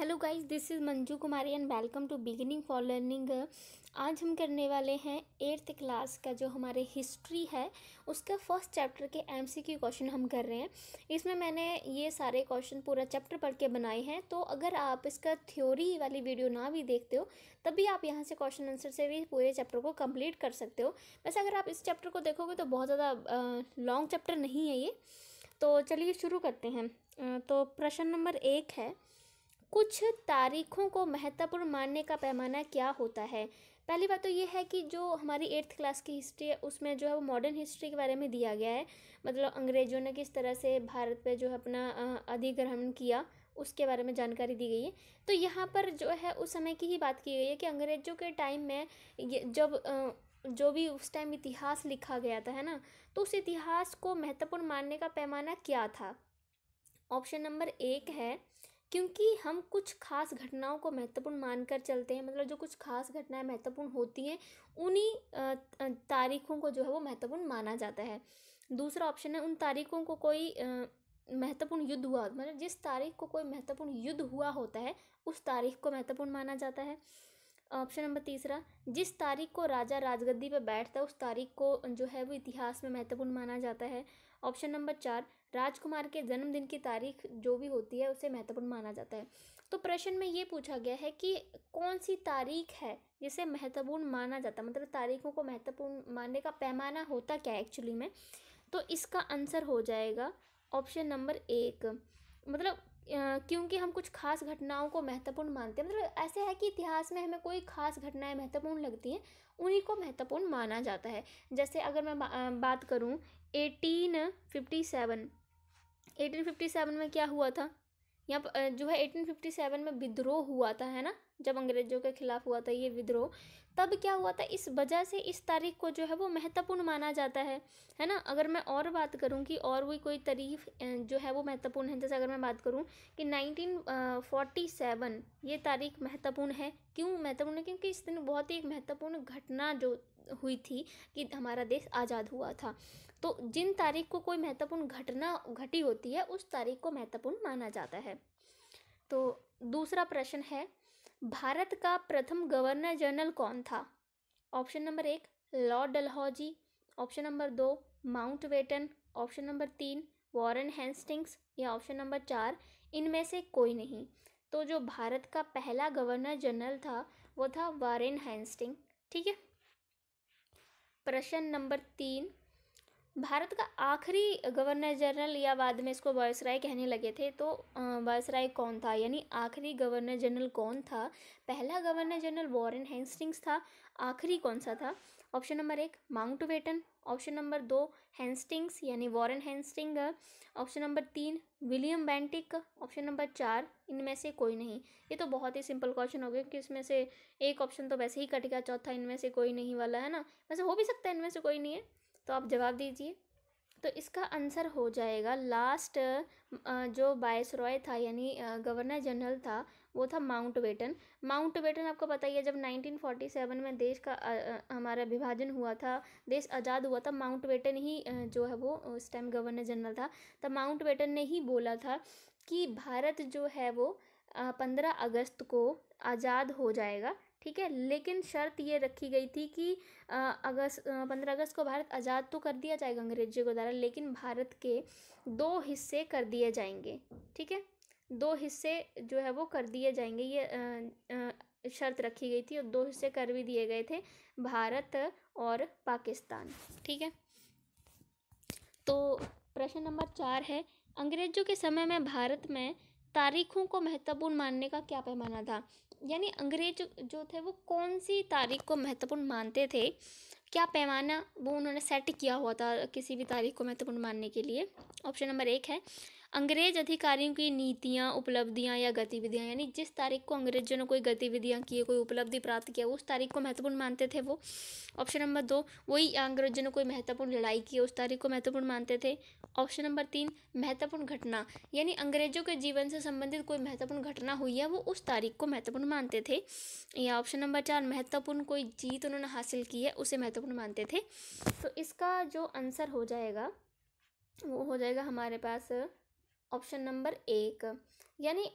hello guys this is Manju Kumari and welcome to beginning for learning आज हम करने वाले हैं एट्थ क्लास का जो हमारे हिस्ट्री है उसका फर्स्ट चैप्टर के एमसीक्यू क्वेश्चन हम कर रहे हैं इसमें मैंने ये सारे क्वेश्चन पूरा चैप्टर पढ़ के बनाए हैं तो अगर आप इसका थ्योरी वाली वीडियो ना भी देखते हो तब भी आप यहाँ से क्वेश्चन आंसर से भी पूरे चैप्टर को कम्प्लीट कर सकते हो वैसे अगर आप इस चैप्टर को देखोगे तो बहुत ज़्यादा लॉन्ग चैप्टर नहीं है ये तो चलिए शुरू करते हैं तो प्रश्न नंबर एक है कुछ तारीखों को महत्वपूर्ण मानने का पैमाना क्या होता है पहली बात तो ये है कि जो हमारी एट्थ क्लास की हिस्ट्री है उसमें जो है वो मॉडर्न हिस्ट्री के बारे में दिया गया है मतलब अंग्रेज़ों ने किस तरह से भारत पे जो है अपना अधिग्रहण किया उसके बारे में जानकारी दी गई है तो यहाँ पर जो है उस समय की ही बात की गई है कि अंग्रेज़ों के टाइम में जब जो भी उस टाइम इतिहास लिखा गया था है ना तो उस इतिहास को महत्वपूर्ण मानने का पैमाना क्या था ऑप्शन नंबर एक है क्योंकि हम कुछ खास घटनाओं को महत्वपूर्ण मानकर चलते हैं मतलब जो कुछ खास घटनाएं महत्वपूर्ण होती हैं उन्हीं तारीखों को जो है वो महत्वपूर्ण माना जाता है दूसरा ऑप्शन है उन तारीखों को कोई महत्वपूर्ण युद्ध हुआ मतलब जिस तारीख को कोई महत्वपूर्ण युद्ध हुआ होता है उस तारीख को महत्वपूर्ण माना जाता है ऑप्शन नंबर तीसरा जिस तारीख को राजा राजगद्दी पर बैठता है उस तारीख को जो है वो इतिहास में महत्वपूर्ण माना जाता है ऑप्शन नंबर चार राजकुमार के जन्मदिन की तारीख जो भी होती है उसे महत्वपूर्ण माना जाता है तो प्रश्न में ये पूछा गया है कि कौन सी तारीख है जिसे महत्वपूर्ण माना जाता है मतलब तारीखों को महत्वपूर्ण मानने का पैमाना होता क्या है एक्चुअली में तो इसका आंसर हो जाएगा ऑप्शन नंबर एक मतलब क्योंकि हम कुछ खास घटनाओं को महत्वपूर्ण मानते हैं मतलब ऐसे है कि इतिहास में हमें कोई खास घटनाएं महत्वपूर्ण लगती हैं उन्हीं को महत्वपूर्ण माना जाता है जैसे अगर मैं बात करूँ eighteen fifty seven eighteen fifty seven में क्या हुआ था यहाँ जो है एटीन फिफ्टी सेवन में विद्रोह हुआ था है ना जब अंग्रेजों के खिलाफ हुआ था ये विद्रोह तब क्या हुआ था इस वजह से इस तारीख को जो है वो महत्वपूर्ण माना जाता है है ना अगर मैं और बात करूँ कि और भी कोई तारीख जो है वो महत्वपूर्ण है जैसे अगर मैं बात करूँ कि नाइनटीन सेवन ये तारीख महत्वपूर्ण है क्यों महत्वपूर्ण है क्योंकि इस दिन बहुत ही एक महत्वपूर्ण घटना जो हुई थी कि हमारा देश आज़ाद हुआ था तो जिन तारीख को कोई महत्वपूर्ण घटना घटी होती है उस तारीख को महत्वपूर्ण माना जाता है तो दूसरा प्रश्न है भारत का प्रथम गवर्नर जनरल कौन था ऑप्शन नंबर एक लॉर्ड डलहौजी ऑप्शन नंबर दो माउंट वेटन ऑप्शन नंबर तीन वॉरन हैंस्टिंग्स या ऑप्शन नंबर चार इनमें से कोई नहीं तो जो भारत का पहला गवर्नर जनरल था वो था वारेन हैंस्टिंग ठीक है प्रश्न नंबर तीन भारत का आखिरी गवर्नर जनरल या बाद में इसको वायसराय कहने लगे थे तो वायसराय कौन था यानी आखिरी गवर्नर जनरल कौन था पहला गवर्नर जनरल वॉरेन हेस्टिंग्स था आखिरी कौन सा था ऑप्शन नंबर एक माउंट वेटन ऑप्शन नंबर दो हैंस्टिंग्स यानी वॉरेन हैंस्टिंग ऑप्शन नंबर तीन विलियम बैंटिक ऑप्शन नंबर चार इनमें से कोई नहीं ये तो बहुत ही सिंपल क्वेश्चन हो गया क्योंकि इसमें से एक ऑप्शन तो वैसे ही कट गया चौथा इनमें से कोई नहीं वाला है ना वैसे हो भी सकता है इनमें से कोई नहीं है तो आप जवाब दीजिए तो इसका आंसर हो जाएगा लास्ट जो बायस रॉय था यानी गवर्नर जनरल था वो था माउंट बेटन माउंट बेटन आपको पता ही है जब 1947 में देश का आ, हमारा विभाजन हुआ था देश आज़ाद हुआ था माउंट बेटन ही जो है वो उस टाइम गवर्नर जनरल था तब तो माउंट बेटन ने ही बोला था कि भारत जो है वो पंद्रह अगस्त को आज़ाद हो जाएगा ठीक है लेकिन शर्त ये रखी गई थी कि अगस्त पंद्रह अगस्त को भारत आज़ाद तो कर दिया जाएगा अंग्रेजों के द्वारा लेकिन भारत के दो हिस्से कर दिए जाएंगे ठीक है दो हिस्से जो है वो कर दिए जाएंगे ये शर्त रखी गई थी और दो हिस्से कर भी दिए गए थे भारत और पाकिस्तान ठीक है तो प्रश्न नंबर चार है अंग्रेजों के समय में भारत में तारीखों को महत्वपूर्ण मानने का क्या पैमाना था यानी अंग्रेज जो थे वो कौन सी तारीख को महत्वपूर्ण मानते थे क्या पैमाना वो उन्होंने सेट किया हुआ था किसी भी तारीख को महत्वपूर्ण मानने के लिए ऑप्शन नंबर एक है अंग्रेज अधिकारियों की नीतियाँ उपलब्धियाँ या गतिविधियाँ यानी जिस तारीख को अंग्रेजों ने कोई गतिविधियाँ की कोई उपलब्धि प्राप्त किया उस तारीख को महत्वपूर्ण मानते थे वो ऑप्शन नंबर दो वही अंग्रेजों ने कोई महत्वपूर्ण लड़ाई की उस तारीख को महत्वपूर्ण मानते थे ऑप्शन नंबर तीन महत्वपूर्ण घटना यानी अंग्रेजों के जीवन से संबंधित कोई महत्वपूर्ण घटना हुई है वो उस तारीख को महत्वपूर्ण मानते थे या ऑप्शन नंबर चार महत्वपूर्ण कोई जीत उन्होंने हासिल की है उसे महत्वपूर्ण मानते थे तो इसका जो आंसर हो जाएगा वो हो जाएगा हमारे पास ऑप्शन नंबर एक यानी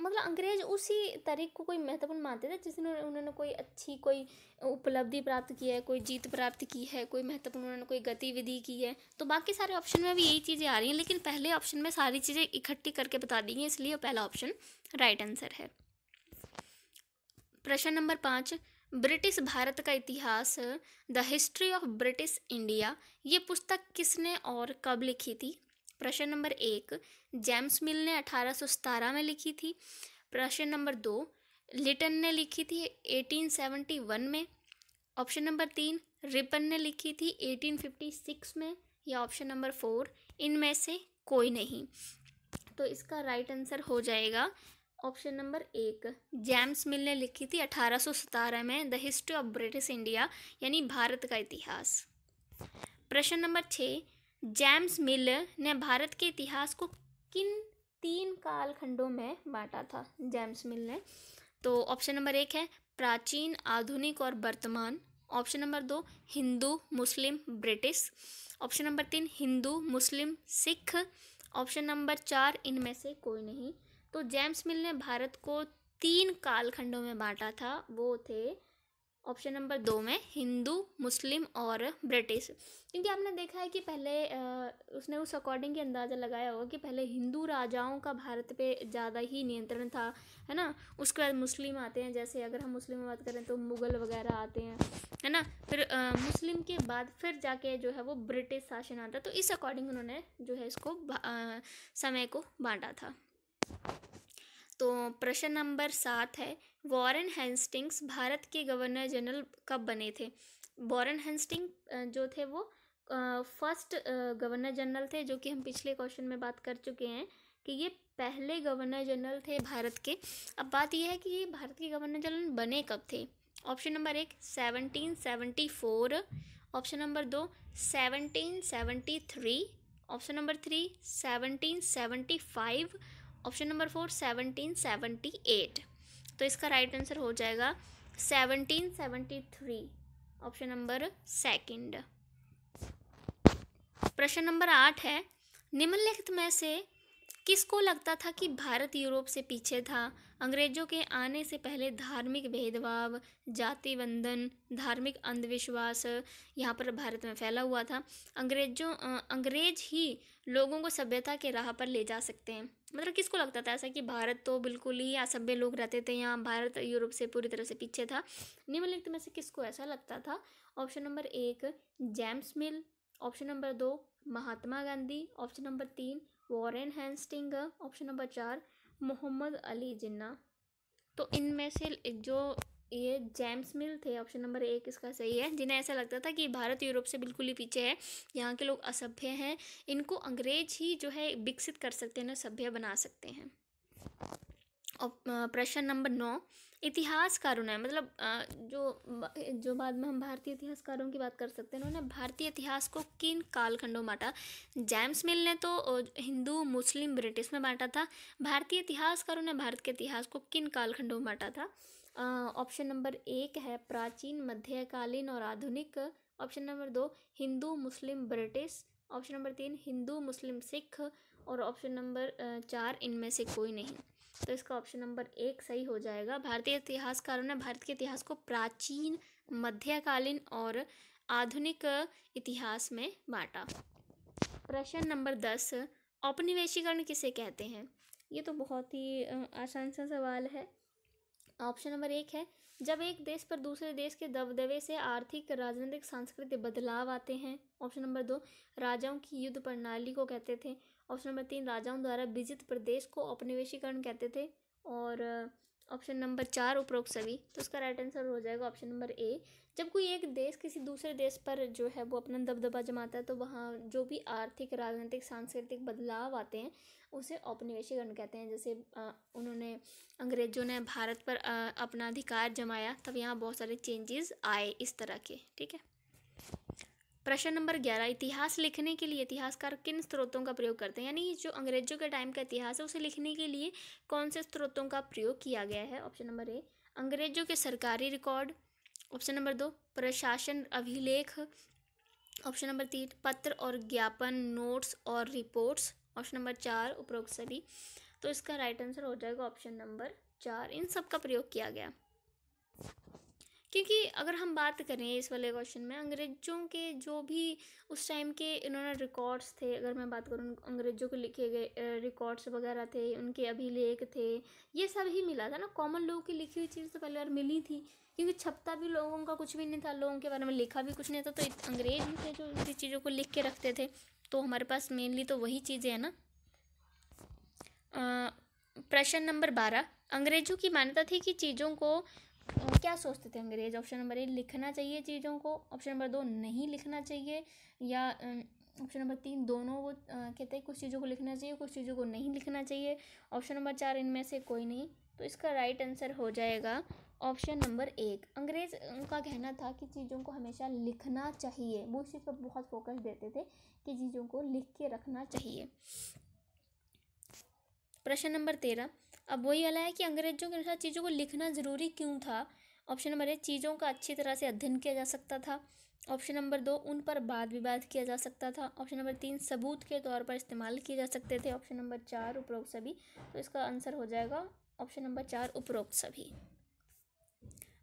मतलब अंग्रेज उसी तारीख को कोई महत्वपूर्ण मानते थे जिसने उन्होंने कोई अच्छी कोई उपलब्धि प्राप्त की है कोई जीत प्राप्त की है कोई महत्वपूर्ण उन्होंने कोई गतिविधि की है तो बाकी सारे ऑप्शन में भी यही चीज़ें आ रही हैं लेकिन पहले ऑप्शन में सारी चीज़ें इकट्ठी करके बता दी गई इसलिए पहला ऑप्शन राइट आंसर है प्रश्न नंबर पाँच ब्रिटिश भारत का इतिहास the history of British India ये पुस्तक किसने और कब लिखी थी प्रश्न नंबर एक जेम्स मिल ने अठारह में लिखी थी प्रश्न नंबर दो लिटन ने लिखी थी 1871 में ऑप्शन नंबर तीन रिपन ने लिखी थी 1856 में या ऑप्शन नंबर फोर इनमें से कोई नहीं तो इसका राइट आंसर हो जाएगा ऑप्शन नंबर एक जेम्स मिल ने लिखी थी अठारह में the history of British India यानी भारत का इतिहास प्रश्न नंबर छः जेम्स मिल ने भारत के इतिहास को किन तीन कालखंडों में बांटा था जेम्स मिल ने तो ऑप्शन नंबर एक है प्राचीन आधुनिक और वर्तमान ऑप्शन नंबर दो Hindu Muslim British option number तीन Hindu Muslim Sikh option number चार इनमें से कोई नहीं तो जेम्स मिल ने भारत को तीन कालखंडों में बांटा था वो थे ऑप्शन नंबर दो में हिंदू मुस्लिम और ब्रिटिश क्योंकि आपने देखा है कि पहले उसने उस अकॉर्डिंग के अंदाज़ा लगाया होगा कि पहले हिंदू राजाओं का भारत पे ज़्यादा ही नियंत्रण था है ना उसके बाद मुस्लिम आते हैं जैसे अगर हम मुस्लिम में बात करें तो मुग़ल वगैरह आते हैं है ना फिर आ, मुस्लिम के बाद फिर जाके जो है वो ब्रिटिश शासन आता तो इस अकॉर्डिंग उन्होंने जो है इसको आ, समय को बांटा था तो प्रश्न नंबर सात है वॉरेन हैंस्टिंग्स भारत के गवर्नर जनरल कब बने थे वॉरेन हैंस्टिंग जो थे वो फर्स्ट गवर्नर जनरल थे जो कि हम पिछले क्वेश्चन में बात कर चुके हैं कि ये पहले गवर्नर जनरल थे भारत के अब बात यह है कि ये भारत के गवर्नर जनरल बने कब थे ऑप्शन नंबर एक seventeen seventy four option number दो seventeen seventy three option number three seventeen seventy five option number four seventeen seventy eight तो इसका राइट आंसर हो जाएगा seventeen seventy three option number second प्रश्न नंबर आठ है निम्नलिखित में से किसको लगता था कि भारत यूरोप से पीछे था अंग्रेजों के आने से पहले धार्मिक भेदभाव जाति बंधन धार्मिक अंधविश्वास यहाँ पर भारत में फैला हुआ था अंग्रेजों अंग्रेज ही लोगों को सभ्यता के राह पर ले जा सकते हैं मतलब किसको लगता था ऐसा कि भारत तो बिल्कुल ही असभ्य लोग रहते थे यहाँ भारत यूरोप से पूरी तरह से पीछे था निम्नलिखित में से किसको ऐसा लगता था ऑप्शन नंबर एक जेम्स मिल ऑप्शन नंबर दो महात्मा गांधी ऑप्शन नंबर तीन वॉरेन हैंस्टिंग ऑप्शन नंबर चार मोहम्मद अली जिन्ना तो इनमें से जो ये जेम्स मिल थे ऑप्शन नंबर एक इसका सही है जिन्हें ऐसा लगता था कि भारत यूरोप से बिल्कुल ही पीछे है यहाँ के लोग असभ्य हैं इनको अंग्रेज ही जो है विकसित कर सकते हैं सभ्य बना सकते हैं प्रश्न नंबर नौ इतिहासकारों ने मतलब जो जो बाद में हम भारतीय इतिहासकारों की बात कर सकते हैं उन्होंने भारतीय इतिहास को किन कालखंडों में बांटा जेम्स मिल ने तो हिंदू मुस्लिम ब्रिटिश में बांटा था भारतीय इतिहासकारों ने भारत के इतिहास को किन कालखंडों में बांटा था ऑप्शन नंबर एक है प्राचीन मध्यकालीन और आधुनिक ऑप्शन नंबर दो Hindu Muslim British option number तीन हिंदू मुस्लिम सिख और ऑप्शन नंबर चार इनमें से कोई नहीं तो इसका ऑप्शन नंबर एक सही हो जाएगा भारतीय इतिहासकारों ने भारत के इतिहास को प्राचीन मध्यकालीन और आधुनिक इतिहास में बांटा प्रश्न नंबर दस औपनिवेशीकरण किसे कहते हैं ये तो बहुत ही आसान सा सवाल है ऑप्शन नंबर एक है जब एक देश पर दूसरे देश के दबदबे से आर्थिक राजनीतिक सांस्कृतिक बदलाव आते हैं ऑप्शन नंबर दो राजाओं की युद्ध प्रणाली को कहते थे ऑप्शन नंबर तीन राजाओं द्वारा विजित प्रदेश को औपनिवेशीकरण कहते थे और ऑप्शन नंबर चार उपरोक्त सभी तो उसका राइट आंसर हो जाएगा ऑप्शन नंबर ए जब कोई एक देश किसी दूसरे देश पर जो है वो अपना दबदबा जमाता है तो वहाँ जो भी आर्थिक राजनीतिक सांस्कृतिक बदलाव आते हैं उसे औपनिवेशीकरण कहते हैं जैसे आ, उन्होंने अंग्रेजों ने भारत पर आ, अपना अधिकार जमाया तब यहाँ बहुत सारे चेंजेस आए इस तरह के ठीक है प्रश्न नंबर ग्यारह इतिहास लिखने के लिए इतिहासकार किन स्रोतों का प्रयोग करते हैं यानी जो अंग्रेजों के टाइम का इतिहास है उसे लिखने के लिए कौन से स्रोतों का प्रयोग किया गया है ऑप्शन नंबर ए अंग्रेजों के सरकारी रिकॉर्ड ऑप्शन नंबर दो प्रशासन अभिलेख ऑप्शन नंबर तीन पत्र और ज्ञापन नोट्स और रिपोर्ट्स ऑप्शन नंबर चार उपरोक्त सभी तो इसका राइट आंसर हो जाएगा ऑप्शन नंबर चार इन सब का प्रयोग किया गया क्योंकि अगर हम बात करें इस वाले क्वेश्चन में अंग्रेज़ों के जो भी उस टाइम के इन्होंने रिकॉर्ड्स थे अगर मैं बात करूँ अंग्रेज़ों के लिखे गए रिकॉर्ड्स वगैरह थे उनके अभिलेख थे ये सब ही मिला था ना कॉमन लोगों की लिखी हुई चीज़ तो पहले बार मिली थी क्योंकि छपता भी लोगों का कुछ भी नहीं था लोगों के बारे में लिखा भी कुछ नहीं था तो अंग्रेज थे जो उनकी चीज़ों को लिख के रखते थे तो हमारे पास मेनली तो वही चीज़ें हैं ना प्रश्न नंबर बारह अंग्रेज़ों की मान्यता थी कि चीज़ों को क्या सोचते थे अंग्रेज ऑप्शन नंबर ए लिखना चाहिए चीज़ों को ऑप्शन नंबर दो नहीं लिखना चाहिए या ऑप्शन नंबर तीन दोनों वो कहते हैं कुछ चीज़ों को लिखना चाहिए कुछ चीज़ों को नहीं लिखना चाहिए ऑप्शन नंबर चार इनमें से कोई नहीं तो इसका राइट आंसर हो जाएगा ऑप्शन नंबर एक अंग्रेज उनका कहना था कि चीज़ों को हमेशा लिखना चाहिए वो इस चीज़ पर बहुत फोकस देते थे कि चीज़ों को लिख के रखना चाहिए प्रश्न नंबर तेरह अब वही वाला है कि अंग्रेजों के अनुसार चीज़ों को लिखना ज़रूरी क्यों था ऑप्शन नंबर एक चीज़ों का अच्छी तरह से अध्ययन किया जा सकता था ऑप्शन नंबर दो उन पर वाद विवाद किया जा सकता था ऑप्शन नंबर तीन सबूत के तौर पर इस्तेमाल किए जा सकते थे ऑप्शन नंबर चार उपरोक्त सभी तो इसका आंसर हो जाएगा ऑप्शन नंबर चार उपरोक्त सभी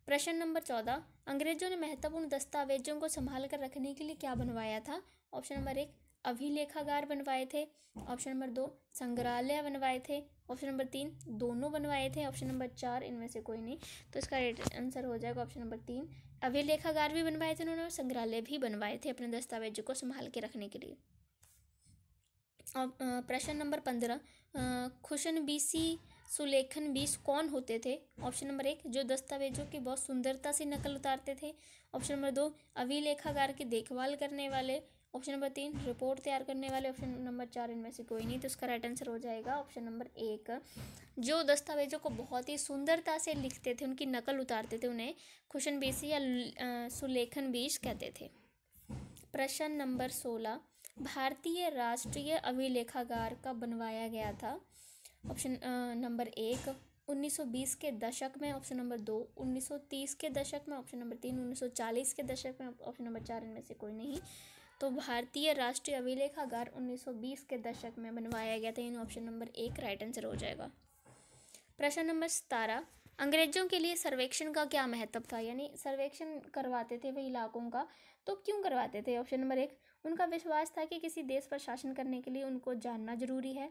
प्रश्न नंबर चौदह अंग्रेजों ने महत्वपूर्ण दस्तावेजों को संभाल कर रखने के लिए क्या बनवाया था ऑप्शन नंबर एक अभिलेखागार बनवाए थे ऑप्शन नंबर दो संग्रहालय बनवाए थे ऑप्शन नंबर तीन दोनों बनवाए थे ऑप्शन नंबर चार इनमें से कोई नहीं तो इसका आंसर हो जाएगा ऑप्शन नंबर तीन अभिलेखागार भी बनवाए थे उन्होंने संग्रहालय भी बनवाए थे अपने दस्तावेजों को संभाल के रखने के लिए प्रश्न नंबर पंद्रह खुशन बीसी सुलेखन बीस कौन होते थे ऑप्शन नंबर एक जो दस्तावेजों की बहुत सुंदरता से नकल उतारते थे ऑप्शन नंबर दो अभिलेखागार की देखभाल करने वाले ऑप्शन नंबर तीन रिपोर्ट तैयार करने वाले ऑप्शन नंबर चार इनमें से कोई नहीं तो उसका राइट आंसर हो जाएगा ऑप्शन नंबर एक जो दस्तावेजों को बहुत ही सुंदरता से लिखते थे उनकी नकल उतारते थे उन्हें खुशन बीस या सुलेखन बीस कहते थे प्रश्न नंबर सोलह भारतीय राष्ट्रीय अभिलेखागार का बनवाया गया था ऑप्शन नंबर एक 1920 के दशक में ऑप्शन नंबर दो 1930 के दशक में ऑप्शन नंबर तीन 1940 के दशक में ऑप्शन नंबर चार इनमें से कोई नहीं तो भारतीय राष्ट्रीय अभिलेखागार 1920 के दशक में बनवाया गया था इन ऑप्शन नंबर एक राइट आंसर हो जाएगा प्रश्न नंबर सतारह अंग्रेजों के लिए सर्वेक्षण का क्या महत्व था यानी सर्वेक्षण करवाते थे वे इलाकों का तो क्यों करवाते थे ऑप्शन नंबर एक उनका विश्वास था कि किसी देश पर शासन करने के लिए उनको जानना जरूरी है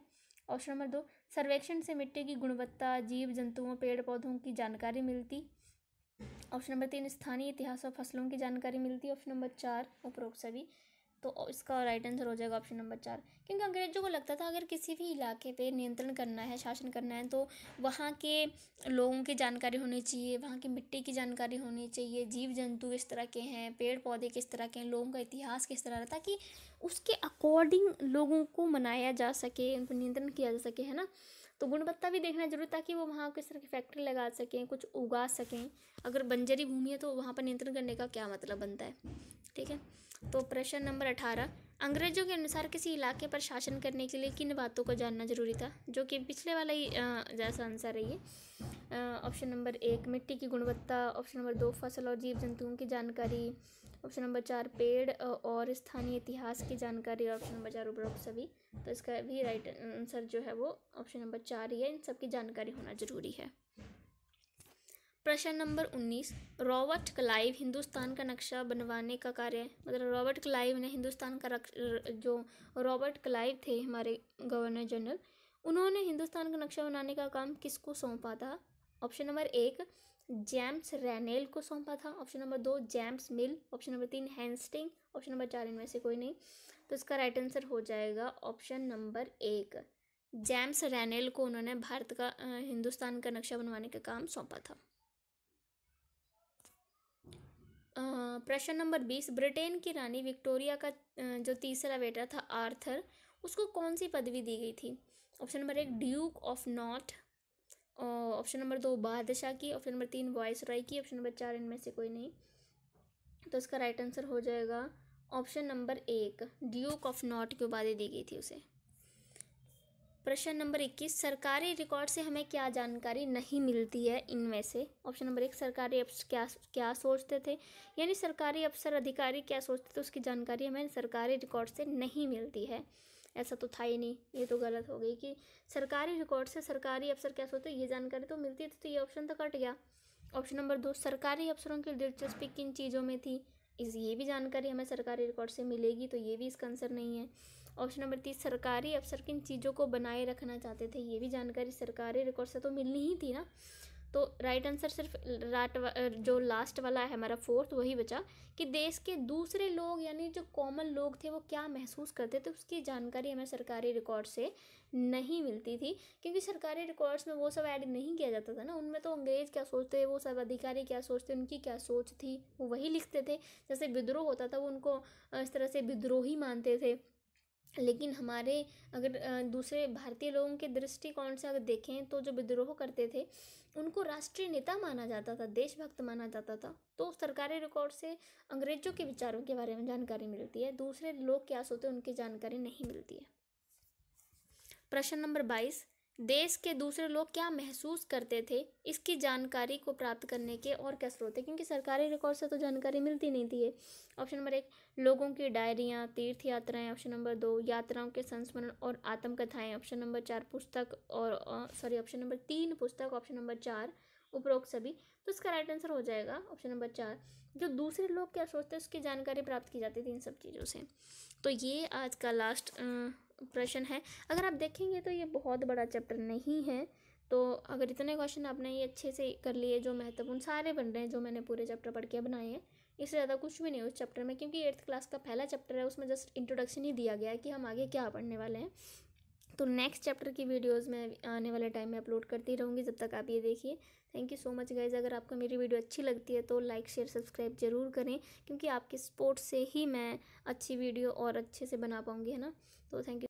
ऑप्शन नंबर दो सर्वेक्षण से मिट्टी की गुणवत्ता जीव जंतुओं पेड़ पौधों की जानकारी मिलती ऑप्शन नंबर तीन स्थानीय इतिहास और फसलों की जानकारी मिलती ऑप्शन नंबर चार उपरोक्त सभी तो इसका राइट आंसर हो जाएगा ऑप्शन नंबर चार क्योंकि अंग्रेज़ों को लगता था अगर किसी भी इलाके पे नियंत्रण करना है शासन करना है तो वहाँ के लोगों की जानकारी होनी चाहिए वहाँ की मिट्टी की जानकारी होनी चाहिए जीव जंतु किस तरह के हैं पेड़ पौधे किस तरह के हैं लोगों का इतिहास किस तरह रहा ताकि उसके अकॉर्डिंग लोगों को मनाया जा सके उन पर नियंत्रण किया जा सके है ना तो गुणवत्ता भी देखना जरूरी ताकि वो वहाँ किस तरह की फैक्ट्री लगा सकें कुछ उगा सकें अगर बंजरी भूमि है तो वहाँ पर नियंत्रण करने का क्या मतलब बनता है ठीक है तो प्रश्न नंबर अठारह अंग्रेजों के अनुसार किसी इलाके पर शासन करने के लिए किन बातों को जानना जरूरी था जो कि पिछले वाला ही जैसा आंसर है ऑप्शन नंबर एक मिट्टी की गुणवत्ता ऑप्शन नंबर दो फसल और जीव जंतुओं की जानकारी ऑप्शन नंबर चार पेड़ और स्थानीय इतिहास की जानकारी ऑप्शन नंबर चार उपरोक्त सभी तो इसका भी राइट आंसर जो है वो ऑप्शन नंबर चार ही है इन सब की जानकारी होना जरूरी है प्रश्न नंबर उन्नीस रॉबर्ट क्लाइव हिंदुस्तान का नक्शा बनवाने का कार्य मतलब रॉबर्ट क्लाइव ने हिंदुस्तान का जो रॉबर्ट क्लाइव थे हमारे गवर्नर जनरल उन्होंने हिंदुस्तान का नक्शा बनाने का काम किसको सौंपा था ऑप्शन नंबर एक जेम्स रैनेल को सौंपा था ऑप्शन नंबर दो जेम्स मिल ऑप्शन नंबर तीन हैंस्टिंग ऑप्शन नंबर चार इनमें से कोई नहीं तो इसका राइट आंसर हो जाएगा ऑप्शन नंबर एक जेम्स रैनेल को उन्होंने भारत का हिंदुस्तान का नक्शा बनवाने का काम सौंपा था प्रश्न नंबर बीस ब्रिटेन की रानी विक्टोरिया का जो तीसरा बेटा था आर्थर उसको कौन सी पदवी दी गई थी ऑप्शन नंबर एक duke of North option number दो बादशाह की ऑप्शन नंबर तीन वॉइस राय की ऑप्शन नंबर चार इनमें से कोई नहीं तो इसका राइट आंसर हो जाएगा ऑप्शन नंबर एक ड्यूक ऑफ नॉट की उपाधि दी गई थी उसे प्रश्न नंबर इक्कीस सरकारी रिकॉर्ड से हमें क्या जानकारी नहीं मिलती है इनमें से ऑप्शन नंबर एक सरकारी अफसर क्या क्या सोचते थे यानी सरकारी अफसर अधिकारी क्या सोचते थे उसकी जानकारी हमें सरकारी रिकॉर्ड से नहीं मिलती है ऐसा तो था ही नहीं ये तो गलत हो गई कि सरकारी रिकॉर्ड से सरकारी अफसर कैसे होते ये जानकारी तो मिलती थी तो ये ऑप्शन तो कट गया ऑप्शन नंबर दो सरकारी अफसरों की दिलचस्पी किन चीज़ों में थी इस ये भी जानकारी हमें सरकारी रिकॉर्ड से मिलेगी तो ये भी इसका आंसर नहीं है ऑप्शन नंबर तीस सरकारी अफसर किन चीज़ों को बनाए रखना चाहते थे ये भी जानकारी सरकारी रिकॉर्ड से तो मिलनी ही थी ना तो राइट आंसर सिर्फ राट जो लास्ट वाला है हमारा फोर्थ वही बचा कि देश के दूसरे लोग यानी जो कॉमन लोग थे वो क्या महसूस करते थे उसकी जानकारी हमें सरकारी रिकॉर्ड से नहीं मिलती थी क्योंकि सरकारी रिकॉर्ड्स में वो सब ऐड नहीं किया जाता था ना उनमें तो अंग्रेज क्या सोचते वो सब अधिकारी क्या सोचते उनकी क्या सोच थी वो वही लिखते थे जैसे विद्रोह होता था वो उनको इस तरह से विद्रोही मानते थे लेकिन हमारे अगर दूसरे भारतीय लोगों के दृष्टिकोण से अगर देखें तो जो विद्रोह करते थे उनको राष्ट्रीय नेता माना जाता था देशभक्त माना जाता था तो सरकारी रिकॉर्ड से अंग्रेजों के विचारों के बारे में जानकारी मिलती है दूसरे लोग क्या सोते उनकी जानकारी नहीं मिलती है प्रश्न नंबर बाईस देश के दूसरे लोग क्या महसूस करते थे इसकी जानकारी को प्राप्त करने के और क्या स्रोत है क्योंकि सरकारी रिकॉर्ड से तो जानकारी मिलती नहीं थी ऑप्शन नंबर एक लोगों की डायरियाँ तीर्थ यात्राएं ऑप्शन नंबर दो यात्राओं के संस्मरण और आत्मकथाएं ऑप्शन नंबर चार पुस्तक और सॉरी ऑप्शन नंबर तीन पुस्तक ऑप्शन नंबर चार उपरोक्त सभी तो इसका राइट आंसर हो जाएगा ऑप्शन नंबर चार जो दूसरे लोग क्या सोचते हैं उसकी जानकारी प्राप्त की जाती थी इन सब चीज़ों से तो ये आज का लास्ट प्रश्न है अगर आप देखेंगे तो ये बहुत बड़ा चैप्टर नहीं है तो अगर इतने क्वेश्चन आपने ये अच्छे से कर लिए जो महत्वपूर्ण सारे बन रहे हैं जो मैंने पूरे चैप्टर पढ़ के बनाए हैं इससे ज़्यादा कुछ भी नहीं उस चैप्टर में क्योंकि एट्थ क्लास का पहला चैप्टर है उसमें जस्ट इंट्रोडक्शन ही दिया गया है कि हम आगे क्या पढ़ने वाले हैं तो नेक्स्ट चैप्टर की वीडियोस मैं आने वाले टाइम में अपलोड करती रहूँगी जब तक आप ये देखिए thank you so much guys अगर आपको मेरी वीडियो अच्छी लगती है तो लाइक शेयर सब्सक्राइब जरूर करें क्योंकि आपके सपोर्ट से ही मैं अच्छी वीडियो और अच्छे से बना पाऊँगी है ना तो थैंक यू